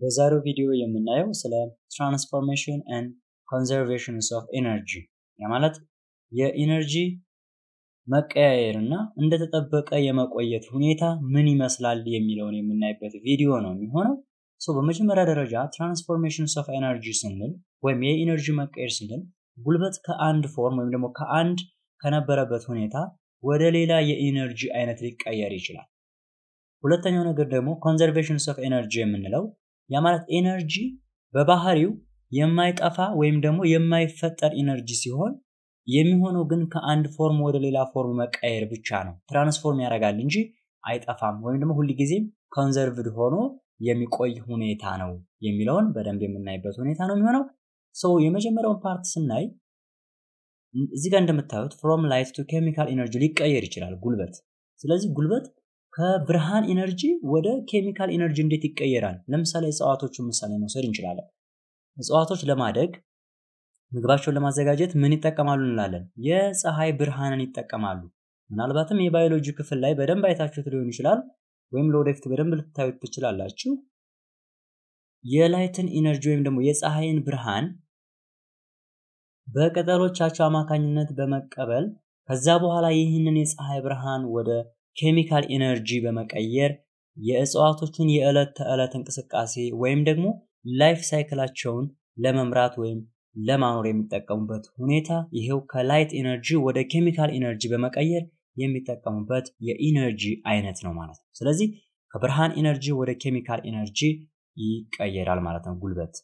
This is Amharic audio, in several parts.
በዛሬው ቪዲዮ የምናየው ስለ ትራንስፎርሜሽን ን ኮንዘርቬሽንስ ኦፍ ኢነርጂ ማለት የኢነርጂ መቀያየር እና እንደተጠበቀ የመቆየት ሁኔታ ምን ይመስላል የሚለውን የምናይበት ቪዲዮ ነው የሚሆነው። ሶ በመጀመሪያ ደረጃ ትራንስፎርሜሽንስ ኦፍ ኤነርጂ ስንል ወይም የኢነርጂ መቀየር ስንል ጉልበት ከአንድ ፎርም ወይም ደግሞ ከአንድ ከነበረበት ሁኔታ ወደ ሌላ የኢነርጂ አይነት ሊቀየር ይችላል። ሁለተኛው ነገር ደግሞ ኮንዘርቬሽንስ ኦፍ ኤነርጂ የምንለው ያ ማለት ኤነርጂ በባህሪው የማይጠፋ ወይም ደግሞ የማይፈጠር ኢነርጂ ሲሆን የሚሆነው ግን ከአንድ ፎርም ወደ ሌላ ፎርም መቀየር ብቻ ነው። ትራንስፎርም ያደርጋል እንጂ አይጠፋም ወይም ደግሞ ሁልጊዜም ኮንዘርቭድ ሆኖ የሚቆይ ሁኔታ ነው የሚለውን በደንብ የምናይበት ሁኔታ ነው የሚሆነው። ሰው የመጀመሪያውን ፓርት ስናይ እዚህ ጋር እንደምታዩት ፍሮም ላይት ቱ ኬሚካል ኢነርጂ ሊቀየር ይችላል ጉልበት። ስለዚህ ጉልበት ከብርሃን ኢነርጂ ወደ ኬሚካል ኢነርጂ እንዴት ይቀየራል? ለምሳሌ እጽዋቶቹን ምሳሌ መውሰድ እንችላለን። እጽዋቶች ለማደግ ምግባቸውን ለማዘጋጀት ምን ይጠቀማሉ እንላለን? የፀሐይ ብርሃንን ይጠቀማሉ። ምናልባትም የባዮሎጂ ክፍል ላይ በደንብ አይታችሁት ሊሆን ይችላል፣ ወይም ለወደፊት በደንብ ልትታዩት ትችላላችሁ። የላይትን ኢነርጂ ወይም ደግሞ የፀሐይን ብርሃን በቅጠሎቻቸው አማካኝነት በመቀበል ከዛ በኋላ ይህንን የፀሐይ ብርሃን ወደ ኬሚካል ኢነርጂ በመቀየር የእጽዋቶችን የዕለት ተዕለት እንቅስቃሴ ወይም ደግሞ ላይፍ ሳይክላቸውን ለመምራት ወይም ለማኖር የሚጠቀሙበት ሁኔታ ይሄው ከላይት ኢነርጂ ወደ ኬሚካል ኢነርጂ በመቀየር የሚጠቀሙበት የኢነርጂ አይነት ነው ማለት ነው። ስለዚህ ከብርሃን ኢነርጂ ወደ ኬሚካል ኢነርጂ ይቀየራል ማለት ነው ጉልበት።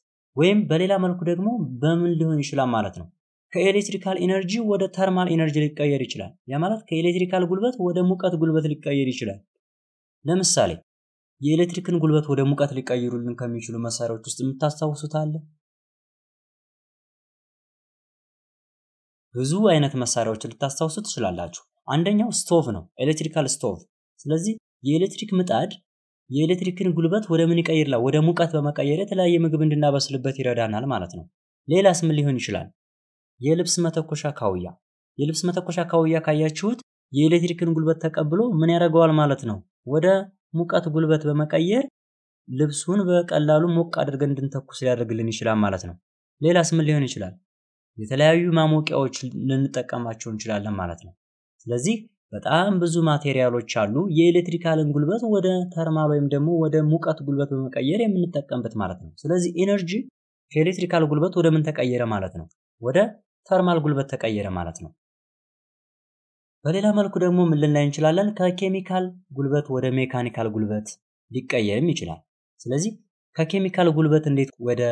ወይም በሌላ መልኩ ደግሞ በምን ሊሆን ይችላል ማለት ነው ከኤሌክትሪካል ኢነርጂ ወደ ተርማል ኢነርጂ ሊቀየር ይችላል። ያ ማለት ከኤሌክትሪካል ጉልበት ወደ ሙቀት ጉልበት ሊቀየር ይችላል። ለምሳሌ የኤሌክትሪክን ጉልበት ወደ ሙቀት ሊቀይሩልን ከሚችሉ መሳሪያዎች ውስጥ የምታስታውሱት አለ? ብዙ አይነት መሳሪያዎችን ልታስታውሱ ትችላላችሁ። አንደኛው ስቶቭ ነው፣ ኤሌክትሪካል ስቶቭ። ስለዚህ የኤሌክትሪክ ምጣድ የኤሌክትሪክን ጉልበት ወደ ምን ይቀይርላል? ወደ ሙቀት በመቀየር የተለያየ ምግብ እንድናበስልበት ይረዳናል ማለት ነው። ሌላስ ምን ሊሆን ይችላል? የልብስ መተኮሻ ካውያ የልብስ መተኮሻ ካውያ ካያችሁት የኤሌክትሪክን ጉልበት ተቀብሎ ምን ያደርገዋል ማለት ነው ወደ ሙቀት ጉልበት በመቀየር ልብሱን በቀላሉ ሞቅ አድርገን እንድንተኩስ ሊያደርግልን ይችላል ማለት ነው። ሌላስ ምን ሊሆን ይችላል? የተለያዩ ማሞቂያዎች ልንጠቀማቸው እንችላለን ማለት ነው። ስለዚህ በጣም ብዙ ማቴሪያሎች አሉ የኤሌክትሪካልን ጉልበት ወደ ተርማል ወይም ደግሞ ወደ ሙቀት ጉልበት በመቀየር የምንጠቀምበት ማለት ነው። ስለዚህ ኢነርጂ ከኤሌክትሪካል ጉልበት ወደ ምን ተቀየረ ማለት ነው? ወደ ተርማል ጉልበት ተቀየረ ማለት ነው። በሌላ መልኩ ደግሞ ምን ልናይ እንችላለን? ከኬሚካል ጉልበት ወደ ሜካኒካል ጉልበት ሊቀየርም ይችላል። ስለዚህ ከኬሚካል ጉልበት እንዴት ወደ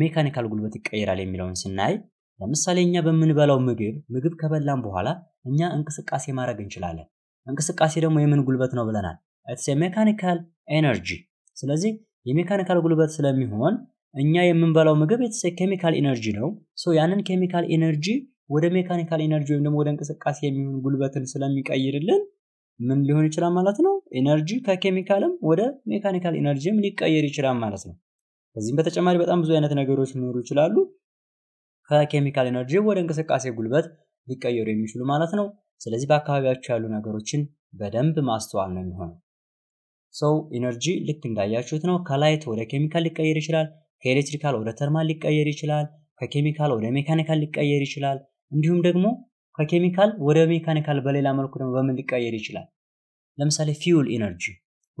ሜካኒካል ጉልበት ይቀየራል የሚለውን ስናይ ለምሳሌ እኛ በምንበላው ምግብ ምግብ ከበላን በኋላ እኛ እንቅስቃሴ ማድረግ እንችላለን። እንቅስቃሴ ደግሞ የምን ጉልበት ነው ብለናል? ኢትስ ሜካኒካል ኤነርጂ። ስለዚህ የሜካኒካል ጉልበት ስለሚሆን እኛ የምንበላው ምግብ ኬሚካል ኢነርጂ ነው። ያንን ኬሚካል ኢነርጂ ወደ ሜካኒካል ኢነርጂ ወይም ደግሞ ወደ እንቅስቃሴ የሚሆን ጉልበትን ስለሚቀይርልን ምን ሊሆን ይችላል ማለት ነው? ኢነርጂ ከኬሚካልም ወደ ሜካኒካል ኢነርጂም ሊቀየር ይችላል ማለት ነው። ከዚህም በተጨማሪ በጣም ብዙ አይነት ነገሮች ሊኖሩ ይችላሉ። ከኬሚካል ኤነርጂ ወደ እንቅስቃሴ ጉልበት ሊቀየሩ የሚችሉ ማለት ነው። ስለዚህ በአካባቢያቸው ያሉ ነገሮችን በደንብ ማስተዋል ነው የሚሆነው። ሰው ኢነርጂ ልክ እንዳያችሁት ነው። ከላይት ወደ ኬሚካል ሊቀየር ይችላል። ከኤሌክትሪካል ወደ ተርማል ሊቀየር ይችላል። ከኬሚካል ወደ ሜካኒካል ሊቀየር ይችላል። እንዲሁም ደግሞ ከኬሚካል ወደ ሜካኒካል በሌላ መልኩ ደግሞ በምን ሊቀየር ይችላል? ለምሳሌ ፊውል ኢነርጂ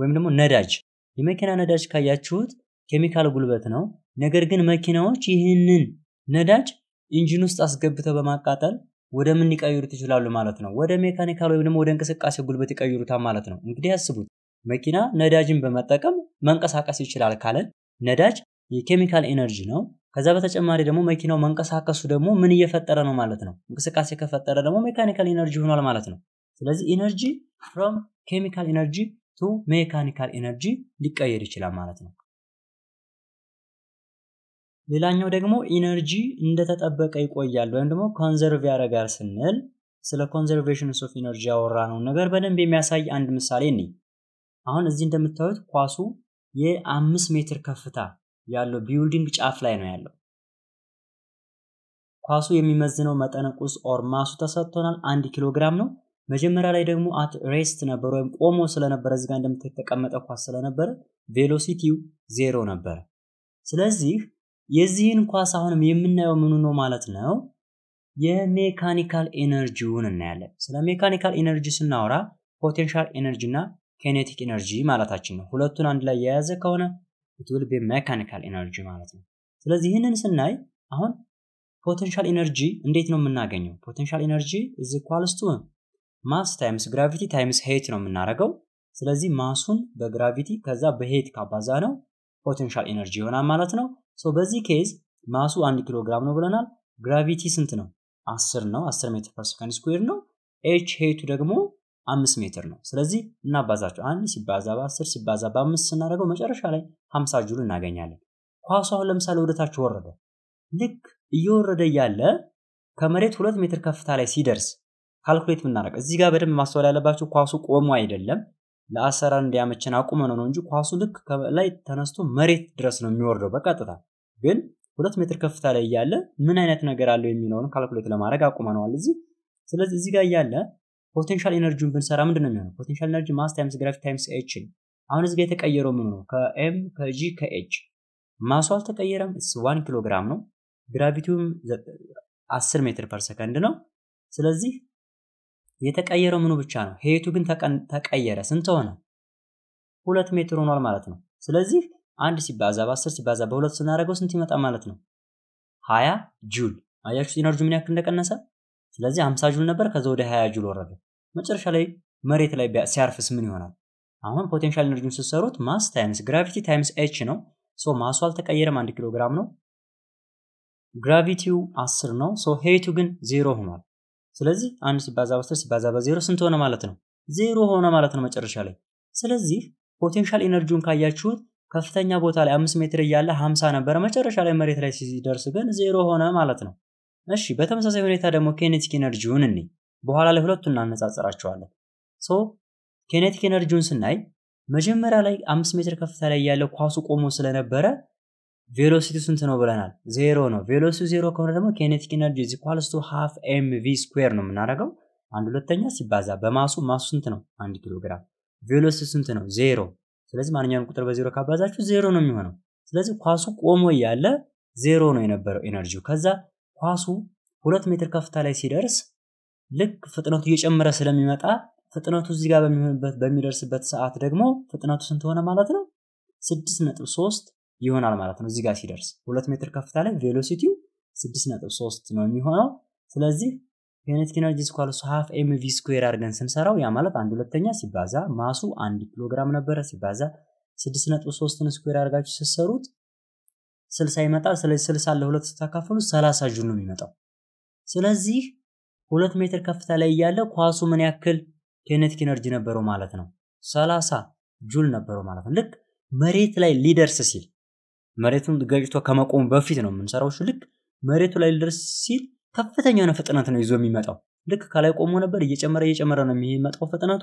ወይም ደግሞ ነዳጅ። የመኪና ነዳጅ ካያችሁት ኬሚካል ጉልበት ነው። ነገር ግን መኪናዎች ይህንን ነዳጅ ኢንጂን ውስጥ አስገብተው በማቃጠል ወደ ምን ሊቀይሩት ይችላሉ ማለት ነው? ወደ ሜካኒካል ወይም ደግሞ ወደ እንቅስቃሴ ጉልበት ይቀይሩታል ማለት ነው። እንግዲህ አስቡት መኪና ነዳጅን በመጠቀም መንቀሳቀስ ይችላል ካለን ነዳጅ የኬሚካል ኤነርጂ ነው። ከዛ በተጨማሪ ደግሞ መኪናው መንቀሳቀሱ ደግሞ ምን እየፈጠረ ነው ማለት ነው። እንቅስቃሴ ከፈጠረ ደግሞ ሜካኒካል ኤነርጂ ሆኗል ማለት ነው። ስለዚህ ኤነርጂ ፍሮም ኬሚካል ኤነርጂ ቱ ሜካኒካል ኤነርጂ ሊቀየር ይችላል ማለት ነው። ሌላኛው ደግሞ ኢነርጂ እንደተጠበቀ ይቆያል ወይም ደግሞ ኮንዘርቭ ያደርጋል ስንል ስለ ኮንዘርቬሽን ኦፍ ኢነርጂ ያወራነውን ነገር በደንብ የሚያሳይ አንድ ምሳሌ እኔ አሁን እዚህ እንደምታዩት ኳሱ የአምስት ሜትር ከፍታ ያለው ቢልዲንግ ጫፍ ላይ ነው ያለው። ኳሱ የሚመዝነው መጠነ ቁስ ኦር ማሱ ተሰጥቶናል። አንድ ኪሎ ግራም ነው። መጀመሪያ ላይ ደግሞ አት ሬስት ነበር ወይም ቆሞ ስለነበረ እዚጋ እንደምትተቀመጠ ኳስ ስለነበረ ቬሎሲቲው ዜሮ ነበረ። ስለዚህ የዚህን ኳስ አሁንም የምናየው ምኑ ነው ማለት ነው የሜካኒካል ኤነርጂውን እናያለን። ስለ ሜካኒካል ኤነርጂ ስናወራ ፖቴንሻል ኤነርጂ እና ኬኔቲክ ኤነርጂ ማለታችን ነው። ሁለቱን አንድ ላይ የያዘ ከሆነ it will be mechanical energy ማለት ነው። ስለዚህ ይህንን ስናይ አሁን ፖቴንሻል ኤነርጂ እንዴት ነው የምናገኘው? ፖቴንሻል ኤነርጂ እዚ ኳልስቱ ማስ ታይምስ ግራቪቲ ታይምስ ሄት ነው የምናደርገው። ስለዚህ ማሱን በግራቪቲ ከዛ በሄት ካባዛ ነው ፖቴንሻል ኤነርጂ ይሆናል ማለት ነው። በዚህ ኬዝ ማሱ አንድ ኪሎ ግራም ነው ብለናል። ግራቪቲ ስንት ነው? አስር ነው። አስር ሜትር ፐር ሰከንድ ስኩዌር ነው። ኤች ሄቱ ደግሞ አምስት ሜትር ነው። ስለዚህ እናባዛቸው አንድ ሲባዛ በአስር ሲባዛ በአምስት ስናደርገው መጨረሻ ላይ ሀምሳ ጁል እናገኛለን። ኳሱ አሁን ለምሳሌ ወደታች ወረደ። ልክ እየወረደ እያለ ከመሬት ሁለት ሜትር ከፍታ ላይ ሲደርስ ካልኩሌት ብናደረግ እዚህ ጋር በደንብ ማስተዋል ያለባቸው ኳሱ ቆሞ አይደለም ለአሰራር እንዲያመችን አቁመ ነው እንጂ ኳሱ ልክ ላይ ተነስቶ መሬት ድረስ ነው የሚወርደው በቀጥታ ግን ሁለት ሜትር ከፍታ ላይ እያለ ምን አይነት ነገር አለው የሚለውን ካልኩሌት ለማድረግ አቁመነዋል እዚህ ስለዚህ እዚህ ጋር እያለ ፖቴንሻል ኤነርጂውን ብንሰራ ምንድን ነው የሚሆነው? ፖቴንሻል ኤነርጂ ማስ ታይምስ ግራቪቲ ታይምስ ኤች አሁን እዚህ ጋር የተቀየረው ምኑ ነው? ከኤም ከጂ ከኤች ማሱ አልተቀየረም። እስ ዋን ኪሎ ግራም ነው። ግራቪቲውም 10 ሜትር ፐር ሰከንድ ነው። ስለዚህ የተቀየረው ምኑ ብቻ ነው። ሄቱ ግን ተቀየረ። ስንት ሆነ? ሁለት ሜትር ሆኗል ማለት ነው። ስለዚህ አንድ ሲባዛ በ10 ሲባዛ በሁለት ስናደርገው ስንት ይመጣ ማለት ነው? 20 ጁል። አያችሁ ኢነርጂ ምን ያክል እንደቀነሰ። ስለዚህ 50 ጁል ነበር፣ ከዛ ወደ 20 ጁል ወረደ። መጨረሻ ላይ መሬት ላይ ሲያርፍስ ምን ይሆናል? አሁን ፖቴንሻል ኤነርጂውን ስትሰሩት ማስ ታይምስ ግራቪቲ ታይምስ ኤች ነው። ሶ ማሱ አልተቀየረም፣ አንድ ኪሎ ግራም ነው። ግራቪቲው 10 ነው። ሶ ሄይቱ ግን ዜሮ ሆኗል። ስለዚህ አንድ ሲባዛ በአስር ሲባዛ በዜሮ ስንት ሆነ ማለት ነው? ዜሮ ሆነ ማለት ነው መጨረሻ ላይ። ስለዚህ ፖቴንሻል ኤነርጂውን ካያችሁት ከፍተኛ ቦታ ላይ አምስት ሜትር እያለ 50 ነበረ። መጨረሻ ላይ መሬት ላይ ሲደርስ ግን ዜሮ ሆነ ማለት ነው። እሺ፣ በተመሳሳይ ሁኔታ ደግሞ ኬኔቲክ ኤነርጂውን እንይ። በኋላ ለሁለቱ እናነጻጽራቸዋለን። ሶ ኬኔቲክ ኤነርጂውን ስናይ መጀመሪያ ላይ አምስት ሜትር ከፍታ ላይ ያለ ኳሱ ቆሞ ስለነበረ ቬሎሲቲ ስንት ነው ብለናል? ዜሮ ነው። ቬሎሲቲ ዜሮ ከሆነ ደግሞ ኬኔቲክ ኤነርጂ ኢዝ ኢኳልስ ቱ ሃፍ ኤም ቪ ስኩዌር ነው የምናደርገው። አንድ ሁለተኛ ሲባዛ በማሱ ማሱ ስንት ነው? አንድ ኪሎ ግራም። ቬሎሲቲ ስንት ነው? ዜሮ። ስለዚህ ማንኛውም ቁጥር በዜሮ ካባዛችሁ ዜሮ ነው የሚሆነው። ስለዚህ ኳሱ ቆሞ እያለ ዜሮ ነው የነበረው ኤነርጂው። ከዛ ኳሱ ሁለት ሜትር ከፍታ ላይ ሲደርስ ልክ ፍጥነቱ እየጨመረ ስለሚመጣ ፍጥነቱ እዚህ ጋር በሚሆንበት በሚደርስበት ሰዓት ደግሞ ፍጥነቱ ስንት ሆነ ማለት ነው? 63 ሶስት ይሆናል ማለት ነው። እዚህ ጋር ሲደርስ ሁለት ሜትር ከፍታ ላይ ቬሎሲቲው 63 ሶስት ነው የሚሆነው። ስለዚህ ዩኒት ኢነርጂ ስኳል ሀፍ ኤም ቪ ስኩዌር አድርገን ስንሰራው ያ ማለት አንድ ሁለተኛ ሲባዛ ማሱ አንድ ኪሎግራም ነበረ ሲባዛ 63 ነጥብ ሶስትን ስኩዌር አድርጋችሁ ስትሰሩት ይመጣል። ስለዚህ ስልሳ ለሁለት ስታካፍሉ 30 ጁል ነው የሚመጣው። ስለዚህ ሁለት ሜትር ከፍታ ላይ እያለ ኳሱ ምን ያክል ኬኔቲክ ኢነርጂ ነበረው ማለት ነው? 30 ጁል ነበረው ማለት ነው። ልክ መሬት ላይ ሊደርስ ሲል መሬቱን ገጭቶ ከመቆሙ በፊት ነው የምንሰራው። ልክ መሬቱ ላይ ሊደርስ ሲል ከፍተኛ የሆነ ፍጥነት ነው ይዞ የሚመጣው። ልክ ከላይ ቆሞ ነበር፣ እየጨመረ እየጨመረ ነው የሚመጣው ፍጥነቱ።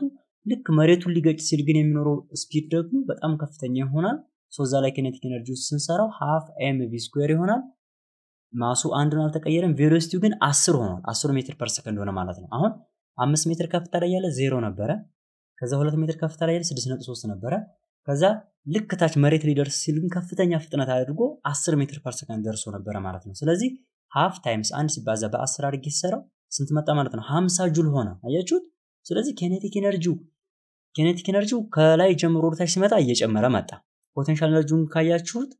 ልክ መሬቱን ሊገጭ ሲል ግን የሚኖረው ስፒድ ደግሞ በጣም ከፍተኛ ይሆናል። ሶዛ ላይ ኬኔቲክ ኢነርጂ ስንሰራው ሃፍ ኤም ቪ ስኩዌር ይሆናል። ማሱ አንድ ነው አልተቀየረም። ቬሎሲቲው ግን አስር ሆኗል። አስሩ ሜትር ፐር ሰከንድ ሆነ ማለት ነው። አሁን አምስት ሜትር ከፍታ ላይ ያለ ዜሮ ነበረ። ከዛ ሁለት ሜትር ከፍታ ላይ ያለ ስድስት ነጥብ ሶስት ነበረ። ከዛ ልክ ታች መሬት ሊደርስ ሲል ግን ከፍተኛ ፍጥነት አድርጎ አስር ሜትር ፐር ሰከንድ ደርሶ ነበረ ማለት ነው። ስለዚህ ሀፍ ታይምስ አንድ ሲባዛ በአስር አድርጌ ይሰራው ስንት መጣ ማለት ነው? ሀምሳ ጁል ሆነ። አያችሁት? ስለዚህ ኬኔቲክ ኤነርጂው ኬኔቲክ ኤነርጂ ከላይ ጀምሮ ወደታች ሲመጣ እየጨመረ መጣ። ፖቴንሻል ኤነርጂውን ካያችሁት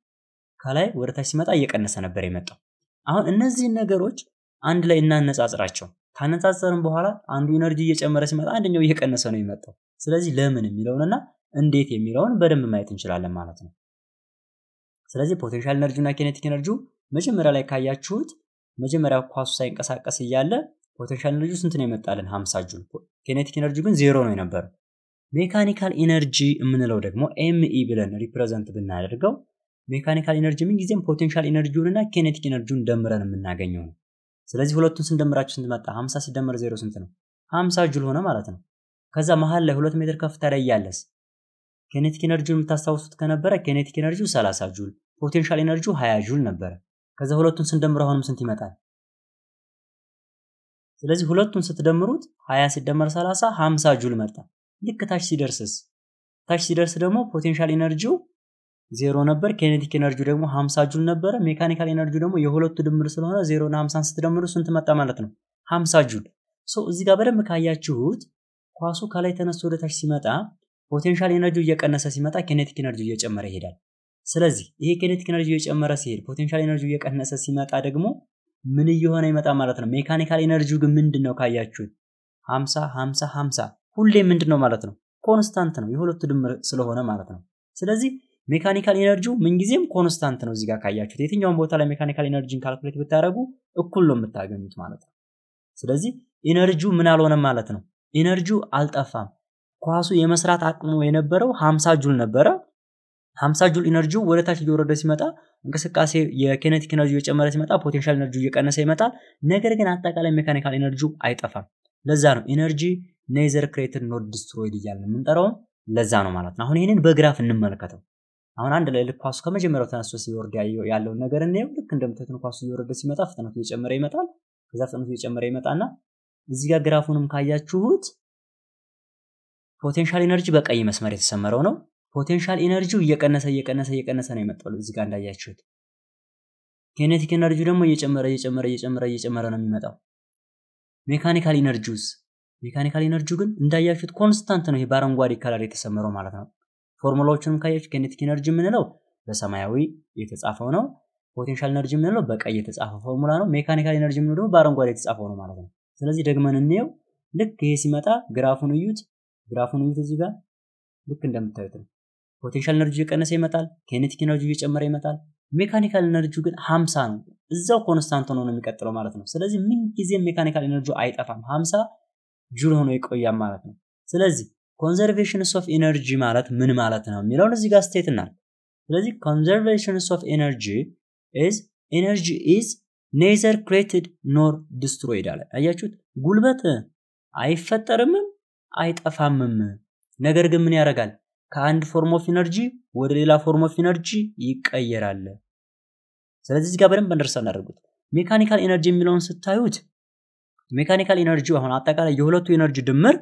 ከላይ ወደታች ሲመጣ እየቀነሰ ነበር የመጣው። አሁን እነዚህን ነገሮች አንድ ላይ እናነጻጽራቸው። ካነጻጸርን በኋላ አንዱ ኢነርጂ እየጨመረ ሲመጣ አንደኛው እየቀነሰ ነው የሚመጣው። ስለዚህ ለምን የሚለውንና እንዴት የሚለውን በደንብ ማየት እንችላለን ማለት ነው። ስለዚህ ፖቴንሻል ኤነርጂ እና ኬኔቲክ ኤነርጂ መጀመሪያ ላይ ካያችሁት መጀመሪያ ኳሱ ሳይንቀሳቀስ እያለ ፖቴንሻል ኤነርጂ ስንት ነው የመጣልን? 50 ጁል። ኬኔቲክ ኤነርጂ ግን ዜሮ ነው የነበረው። ሜካኒካል ኢነርጂ የምንለው ደግሞ ኤምኢ ብለን ሪፕሬዘንት ብናደርገው ሜካኒካል ኤነርጂ ምን ጊዜም ፖቴንሻል እና ኬኔቲክ ኤነርጂውን ደምረን የምናገኘው ነው። ስለዚህ ሁለቱን ስንደምራቸው ስንት መጣ? 50 ሲደመር ዜሮ ስንት ነው? 50 ጁል ሆነ ማለት ነው። ከዛ መሀል ላይ ሁለት ሜትር ከፍታ ላይ እያለስ ኬኔቲክ ኤነርጂውን የምታስታውሱት ከነበረ ኬኔቲክ ኤነርጂው 30 ጁል፣ ፖቴንሻል ኤነርጂው 20 ጁል ነበረ። ከዛ ሁለቱን ስንደምር አሁንም ስንት ይመጣል? ስለዚህ ሁለቱን ስትደምሩት 20 ሲደመር 30 50 ጁል መጣ። ልክ ታች ሲደርስስ ታች ሲደርስ ደግሞ ፖቴንሻል ኤነርጂው ዜሮ ነበር። ኬኔቲክ ኤነርጂ ደግሞ 50 ጁል ነበረ። ሜካኒካል ኤነርጂ ደግሞ የሁለቱ ድምር ስለሆነ ዜሮ እና 50 ስትደምሩ ስንት መጣ ማለት ነው? 50 ጁል። ሶ እዚህ ጋር በደንብ ካያችሁት ኳሱ ከላይ ተነስቶ ታች ሲመጣ ፖቴንሻል ኤነርጂ እየቀነሰ ሲመጣ ኬኔቲክ ኤነርጂ እየጨመረ ይሄዳል። ስለዚህ ይሄ ኬኔቲክ ኤነርጂ እየጨመረ ሲሄድ ፖቴንሻል ኤነርጂ እየቀነሰ ሲመጣ ደግሞ ምን እየሆነ ይመጣ ማለት ነው? ሜካኒካል ኤነርጂው ግን ምንድን ነው ካያችሁት 50 50 50 ሁሌ ምንድን ነው ማለት ነው? ኮንስታንት ነው የሁለቱ ድምር ስለሆነ ማለት ነው። ስለዚህ ሜካኒካል ምን ምንጊዜም ኮንስታንት ነው። እዚጋ ካያችሁት የትኛውን ቦታ ላይ ሜካኒካል ኤነርጂን ካልኩሌት ብታደረጉ እኩል ነው የምታገኙት ማለት ነው። ስለዚህ ኢነርጂው ምን አልሆነም ማለት ነው። ኤነርጂው አልጠፋም። ኳሱ የመስራት አቅሙ የነበረው 50 ጁል ነበረ። 50 ጁል ኢነርጂው ወደ ታች እየወረደ ሲመጣ እንቅስቃሴ የኬኔቲክ ኤነርጂ እየጨመረ ሲመጣ ፖቴንሻል ኤነርጂ እየቀነሰ ይመጣል። ነገር ግን አጠቃላይ ሜካኒካል ኤነርጂው አይጠፋም። ለዛ ነው ኢነርጂ ኔዘር ክሬትድ ኖት ዲስትሮይድ እያልን የምንጠራውም ለዛ ነው ማለት ነው። አሁን ይህንን በግራፍ እንመለከተው። አሁን አንድ ላይ ልክ ኳሱ ከመጀመሪያው ተነስቶ ሲወርድ ያለውን ነገር እና ልክ እንደምታዩት ኳሱ እየወረደ ሲመጣ ፍጥነቱ እየጨመረ ይመጣል። ከዛ ፍጥነቱ እየጨመረ ይመጣና እዚህ ጋር ግራፉንም ካያችሁት ፖቴንሻል ኢነርጂ በቀይ መስመር የተሰመረው ነው። ፖቴንሻል ኢነርጂው እየቀነሰ እየቀነሰ እየቀነሰ ነው የመጣው እዚህ ጋር እንዳያችሁት። ኬኔቲክ ኢነርጂው ደግሞ እየጨመረ እየጨመረ እየጨመረ እየጨመረ ነው የሚመጣው። ሜካኒካል ኢነርጂውስ ሜካኒካል ኤነርጂ ግን እንዳያችሁት ኮንስታንት ነው። ይሄ በአረንጓዴ ከለር የተሰመረው ማለት ነው። ፎርሙላዎቹንም ካየች ኬኔቲክ ኢነርጂ የምንለው በሰማያዊ የተጻፈው ነው። ፖቴንሻል ኤነርጂ የምንለው በቀይ የተጻፈ ፎርሙላ ነው። ሜካኒካል ኤነርጂ የምንለው ደግሞ በአረንጓዴ የተጻፈው ነው ማለት ነው። ስለዚህ ደግመን እንየው። ልክ ይሄ ሲመጣ ግራፉን እዩት፣ ግራፉን እዩት። እዚህ ጋር ልክ እንደምታዩት ነው። ፖቴንሻል ኤነርጂ እየቀነሰ ይመጣል። ኬኔቲክ ኤነርጂ እየጨመረ ይመጣል። ሜካኒካል ኤነርጂ ግን ሀምሳ ነው። እዛው ኮንስታንት ሆኖ ነው የሚቀጥለው ማለት ነው። ስለዚህ ምንጊዜም ሜካኒካል ኤነርጂ አይጠፋም። ሀምሳ ጁል ሆኖ ይቆያል ማለት ነው። ስለዚህ ኮንዘርቬሽንስ ኦፍ ኢነርጂ ማለት ምን ማለት ነው የሚለውን እዚህ ጋር ስቴት እናል። ስለዚህ ኮንዘርቬሽንስ ኦፍ ኤነርጂ ኢዝ ኢዝ ኔዘር ክሬትድ ኖር ዲስትሮይድ አለ። አያችሁት? ጉልበት አይፈጠርምም አይጠፋምም። ነገር ግን ምን ያደርጋል? ከአንድ ፎርም ኦፍ ኢነርጂ ወደ ሌላ ፎርም ኦፍ ኢነርጂ ይቀየራል። ስለዚህ እዚህ ጋር በደንብ አንደርስታንድ እናደርጉት ሜካኒካል ኢነርጂ የሚለውን ስታዩት ሜካኒካል ኢነርጂ አሁን አጠቃላይ የሁለቱ ኤነርጂ ድምር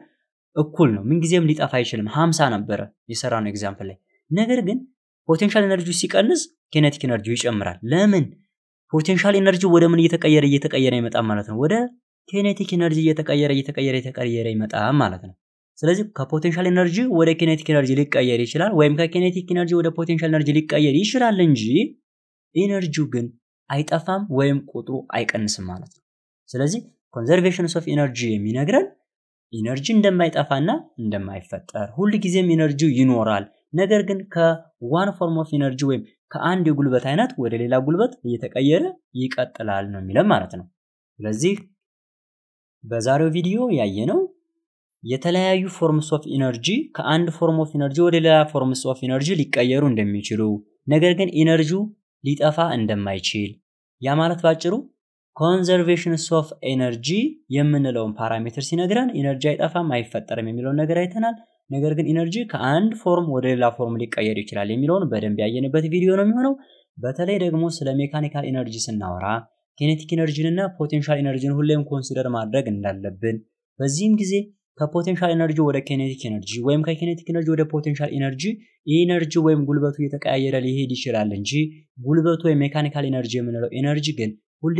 እኩል ነው። ምንጊዜም ሊጠፋ አይችልም። ሀምሳ ነበረ የሰራ ነው ኤግዛምፕል ላይ። ነገር ግን ፖቴንሻል ኤነርጂ ሲቀንስ ኬነቲክ ኤነርጂ ይጨምራል። ለምን? ፖቴንሻል ኤነርጂ ወደ ምን እየተቀየረ እየተቀየረ ይመጣ ማለት ነው። ወደ ኬኔቲክ ኤነርጂ እየተቀየረ እየተቀየረ እየተቀየረ ይመጣ ማለት ነው። ስለዚህ ከፖቴንሻል ኤነርጂ ወደ ኬኔቲክ ኤነርጂ ሊቀየር ይችላል፣ ወይም ከኬኔቲክ ኤነርጂ ወደ ፖቴንሻል ኤነርጂ ሊቀየር ይችላል እንጂ ኢነርጂው ግን አይጠፋም ወይም ቁጥሩ አይቀንስም ማለት ነው። ስለዚህ ኮንዘርቬሽንስ ኦፍ ኤነርጂ የሚነግረን ኢነርጂ እንደማይጠፋና እንደማይፈጠር ሁል ጊዜም ኢነርጂ ይኖራል። ነገር ግን ከዋን ፎርም ኦፍ ኢነርጂ ወይም ከአንድ የጉልበት አይነት ወደ ሌላ ጉልበት እየተቀየረ ይቀጥላል ነው የሚለው ማለት ነው። ስለዚህ በዛሬው ቪዲዮ ያየነው የተለያዩ ፎርምስ ኦፍ ኢነርጂ ከአንድ ፎርም ኦፍ ኢነርጂ ወደ ሌላ ፎርምስ ኦፍ ኢነርጂ ሊቀየሩ እንደሚችሉ ነገር ግን ኢነርጂው ሊጠፋ እንደማይችል ያ ማለት ባጭሩ ኮንዘርቬሽንስ ኦፍ ኤነርጂ የምንለውን ፓራሜትር ሲነግረን ኢነርጂ አይጠፋም አይፈጠርም የሚለውን ነገር አይተናል። ነገር ግን ኢነርጂ ከአንድ ፎርም ወደ ሌላ ፎርም ሊቀየር ይችላል የሚለውን በደንብ ያየንበት ቪዲዮ ነው የሚሆነው። በተለይ ደግሞ ስለ ሜካኒካል ኢነርጂ ስናወራ ኬኔቲክ ኢነርጂን እና ፖቴንሻል ኢነርጂን ሁሌም ኮንሲደር ማድረግ እንዳለብን፣ በዚህም ጊዜ ከፖቴንሻል ኤነርጂ ወደ ኬኔቲክ ኤነርጂ ወይም ከኬኔቲክ ኤነርጂ ወደ ፖቴንሻል ኤነርጂ ኢነርጂ ወይም ጉልበቱ እየተቀያየረ ሊሄድ ይችላል እንጂ ጉልበቱ ወይም ሜካኒካል ኤነርጂ የምንለው ኤነርጂ ግን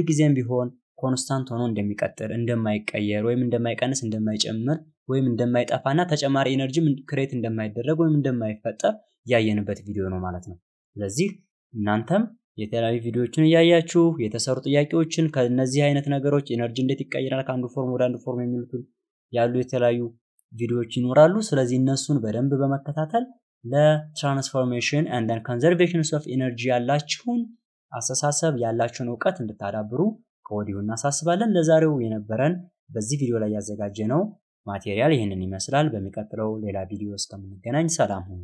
ጊዜም ቢሆን ኮንስታንት ሆኖ እንደሚቀጥል እንደማይቀየር ወይም እንደማይቀንስ እንደማይጨምር ወይም እንደማይጠፋና ተጨማሪ ኤነርጂ ክሬት እንደማይደረግ ወይም እንደማይፈጠር ያየንበት ቪዲዮ ነው ማለት ነው። ስለዚህ እናንተም የተለያዩ ቪዲዮዎችን እያያችሁ የተሰሩ ጥያቄዎችን ከነዚህ አይነት ነገሮች ኤነርጂ እንዴት ይቀየራል ከአንዱ ፎርም ወደ አንዱ ፎርም የሚሉትን ያሉ የተለያዩ ቪዲዮዎች ይኖራሉ። ስለዚህ እነሱን በደንብ በመከታተል ለትራንስፎርሜሽን ኤንድ ኮንዘርቬሽንስ ኦፍ ኤነርጂ ያላችሁን አስተሳሰብ ያላችሁን እውቀት እንድታዳብሩ ከወዲሁ እናሳስባለን። ለዛሬው የነበረን በዚህ ቪዲዮ ላይ ያዘጋጀ ነው ማቴሪያል ይህንን ይመስላል። በሚቀጥለው ሌላ ቪዲዮ እስከምንገናኝ ሰላም ሁኑ።